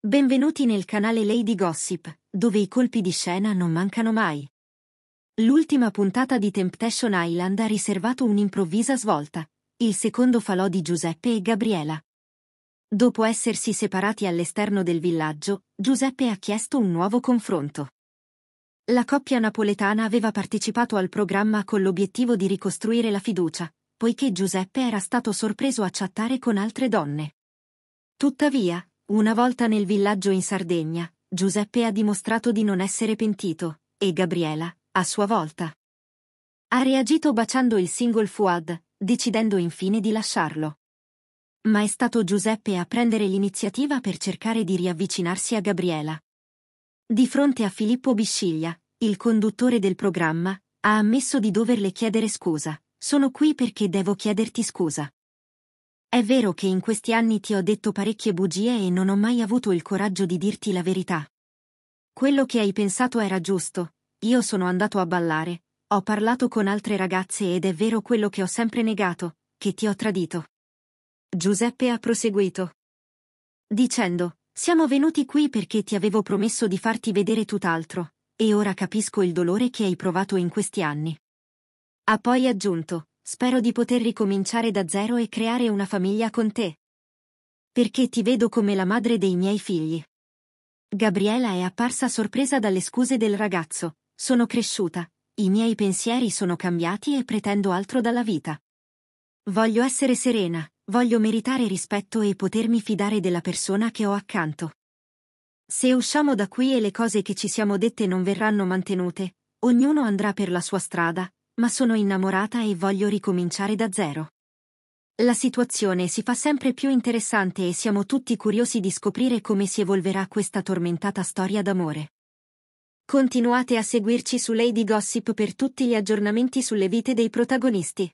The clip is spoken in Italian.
Benvenuti nel canale Lady Gossip, dove i colpi di scena non mancano mai. L'ultima puntata di Temptation Island ha riservato un'improvvisa svolta, il secondo falò di Giuseppe e Gabriela. Dopo essersi separati all'esterno del villaggio, Giuseppe ha chiesto un nuovo confronto. La coppia napoletana aveva partecipato al programma con l'obiettivo di ricostruire la fiducia, poiché Giuseppe era stato sorpreso a chattare con altre donne. Tuttavia, una volta nel villaggio in Sardegna, Giuseppe ha dimostrato di non essere pentito, e Gabriela, a sua volta. Ha reagito baciando il single Fuad, decidendo infine di lasciarlo. Ma è stato Giuseppe a prendere l'iniziativa per cercare di riavvicinarsi a Gabriela. Di fronte a Filippo Bisciglia, il conduttore del programma, ha ammesso di doverle chiedere scusa. Sono qui perché devo chiederti scusa. È vero che in questi anni ti ho detto parecchie bugie e non ho mai avuto il coraggio di dirti la verità. Quello che hai pensato era giusto, io sono andato a ballare, ho parlato con altre ragazze ed è vero quello che ho sempre negato, che ti ho tradito. Giuseppe ha proseguito. Dicendo, siamo venuti qui perché ti avevo promesso di farti vedere tutt'altro, e ora capisco il dolore che hai provato in questi anni. Ha poi aggiunto, Spero di poter ricominciare da zero e creare una famiglia con te. Perché ti vedo come la madre dei miei figli. Gabriela è apparsa sorpresa dalle scuse del ragazzo. Sono cresciuta, i miei pensieri sono cambiati e pretendo altro dalla vita. Voglio essere serena, voglio meritare rispetto e potermi fidare della persona che ho accanto. Se usciamo da qui e le cose che ci siamo dette non verranno mantenute, ognuno andrà per la sua strada, ma sono innamorata e voglio ricominciare da zero. La situazione si fa sempre più interessante e siamo tutti curiosi di scoprire come si evolverà questa tormentata storia d'amore. Continuate a seguirci su Lady Gossip per tutti gli aggiornamenti sulle vite dei protagonisti.